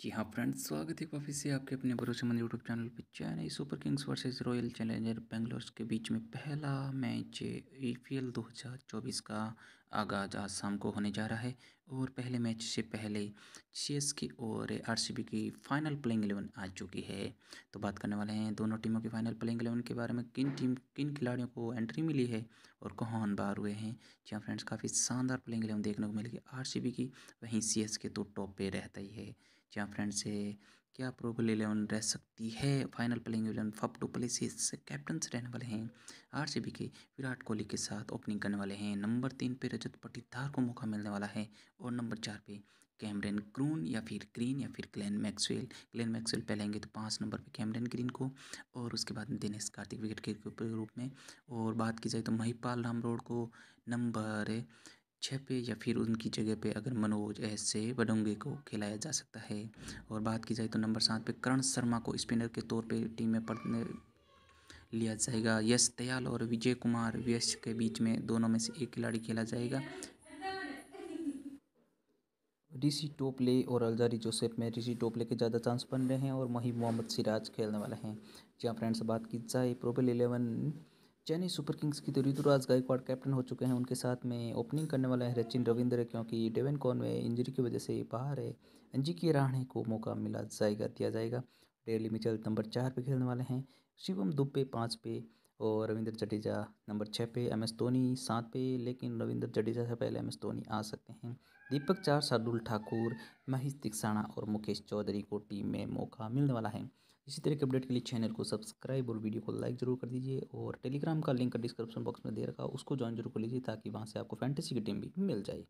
जी हाँ फ्रेंड्स स्वागत है वापस से आपके अपने भरोसेमंद यूट्यूब चैनल पर Chennai Super Kings versus Royal Challenger Bangalore के बीच में पहला मैच आई पी एल का आगाज़ आज शाम को होने जा रहा है और पहले मैच से पहले की और आरसीबी की फाइनल प्लेइंग एलेवन आ चुकी है तो बात करने वाले हैं दोनों टीमों की फाइनल प्लेइंग एलेवन के बारे में किन टीम किन खिलाड़ियों को एंट्री मिली है और कौन बार हुए हैं जी फ्रेंड्स हाँ काफ़ी शानदार प्लेइंग एलेवन देखने को मिलेगी आर की वहीं सी के तो टॉप पे रहता ही है जी फ्रेंड्स हाँ क्या प्रोबल इलेवन रह सकती है final playing eleven Faf du Plessis captain से रहने वाले हैं आरसीबी के विराट कोहली के साथ ओपनिंग करने वाले हैं नंबर तीन पे रजत पटीदार को मौका मिलने वाला है और नंबर चार पे कैमरन क्रून या फिर ग्रीन या फिर क्लैन मैक्सवेल क्लैन मैक्सवेल पहलेंगे तो पाँच नंबर पे कैमरन ग्रीन को और उसके बाद दिनेश कार्तिक विकेट के रूप में और बात की जाए तो महिपाल रामरोड को नंबर छः पे या फिर उनकी जगह पे अगर मनोज एस से वडोंगे को खिलाया जा सकता है और बात की जाए तो नंबर सात पे करण शर्मा को स्पिनर के तौर पे टीम में पढ़ने लिया जाएगा यश दयाल और विजय कुमार व्यस के बीच में दोनों में से एक खिलाड़ी खेला जाएगा ऋषि टोपले और अलजारी जोसेफ में ऋषि टोपले के ज़्यादा चांस बन रहे हैं और वहीं मोहम्मद सिराज खेलने वाले हैं जी फ्रेंड्स हाँ, बात की जाए probable eleven Chennai Super Kings की तो ऋतुराज गायकवाड़ कैप्टन हो चुके हैं उनके साथ में ओपनिंग करने वाला है रचिन रविंद्र क्योंकि डेवन कॉन में इंजरी की वजह से बाहर है अंजी के राणे को मौका मिला जाएगा दिया जाएगा डेली मिचल नंबर चार पे खेलने वाले हैं शिवम दुबे पाँच पे और रविंद्र जडेजा नंबर छः पे एम एस धोनी सात पे लेकिन रविंद्र जडेजा से पहले एम एस धोनी आ सकते हैं दीपक चार शार्दुल ठाकुर महेश तिकसाना और मुकेश चौधरी को टीम में मौका मिलने वाला है इसी तरह के अपडेट के लिए चैनल को सब्सक्राइब और वीडियो को लाइक जरूर कर दीजिए और टेलीग्राम का लिंक डिस्क्रिप्शन बॉक्स में दे रखा उसको ज्वाइन जरूर कर लीजिए ताकि वहाँ से आपको फैंटेसी की टीम भी मिल जाए